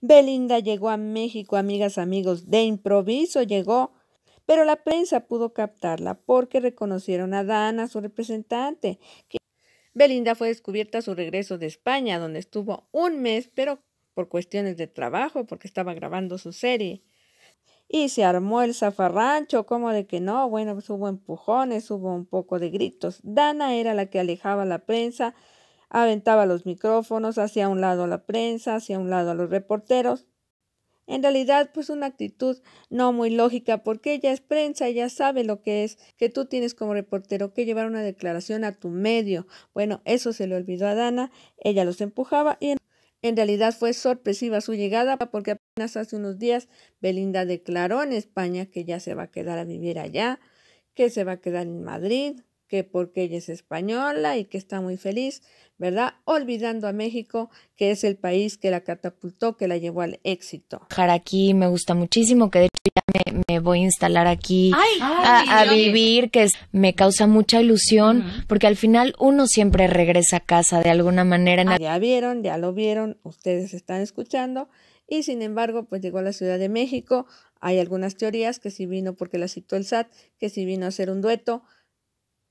Belinda llegó a México, amigas, amigos, de improviso llegó, pero la prensa pudo captarla porque reconocieron a Dana, su representante. Belinda fue descubierta a su regreso de España, donde estuvo un mes, pero por cuestiones de trabajo, porque estaba grabando su serie. Y se armó el zafarrancho, como de que no, bueno, pues hubo empujones, hubo un poco de gritos. Dana era la que alejaba a la prensa aventaba los micrófonos, hacia un lado a la prensa, hacia un lado a los reporteros. En realidad, pues una actitud no muy lógica, porque ella es prensa, ella sabe lo que es, que tú tienes como reportero que llevar una declaración a tu medio. Bueno, eso se le olvidó a Dana, ella los empujaba y en realidad fue sorpresiva su llegada, porque apenas hace unos días Belinda declaró en España que ya se va a quedar a vivir allá, que se va a quedar en Madrid, que porque ella es española y que está muy feliz, ¿verdad? Olvidando a México, que es el país que la catapultó, que la llevó al éxito. Aquí me gusta muchísimo, que de hecho ya me, voy a instalar aquí a, vivir, que me causa mucha ilusión, porque al final uno siempre regresa a casa de alguna manera. Ah, ya vieron, ya lo vieron, ustedes están escuchando. Y sin embargo, pues llegó a la Ciudad de México. Hay algunas teorías que si vino porque la citó el SAT, que si vino a hacer un dueto,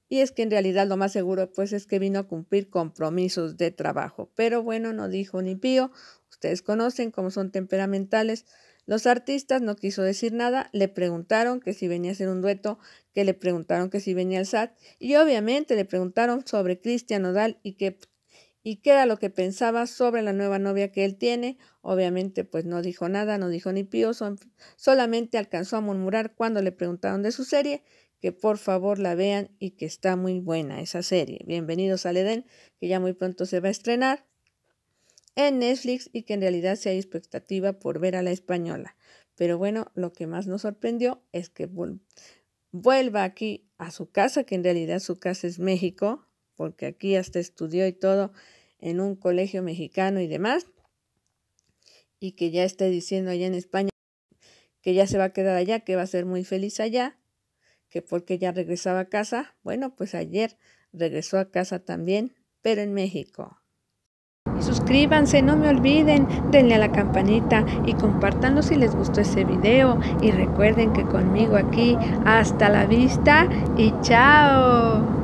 y es que en realidad lo más seguro pues es que vino a cumplir compromisos de trabajo. Pero bueno, no dijo ni pío. Ustedes conocen cómo son temperamentales. Los artistas no quiso decir nada, le preguntaron que si venía a hacer un dueto, que le preguntaron que si venía al SAT y obviamente le preguntaron sobre Cristian Odal y que y qué era lo que pensaba sobre la nueva novia que él tiene. Obviamente, pues no dijo nada, no dijo ni pío, solamente alcanzó a murmurar cuando le preguntaron de su serie, que por favor la vean y que está muy buena esa serie. Bienvenidos al Edén, que ya muy pronto se va a estrenar en Netflix y que en realidad se hay expectativa por ver a la española. Pero bueno, lo que más nos sorprendió es que vuelva aquí a su casa, que en realidad su casa es México, porque aquí hasta estudió y todo en un colegio mexicano y demás, y que ya está diciendo allá en España que ya se va a quedar allá, que va a ser muy feliz allá, que porque ya regresaba a casa, bueno, pues ayer regresó a casa también, pero en México. Suscríbanse, no me olviden, denle a la campanita y compartanlo si les gustó ese video. Y recuerden que conmigo aquí, hasta la vista y chao.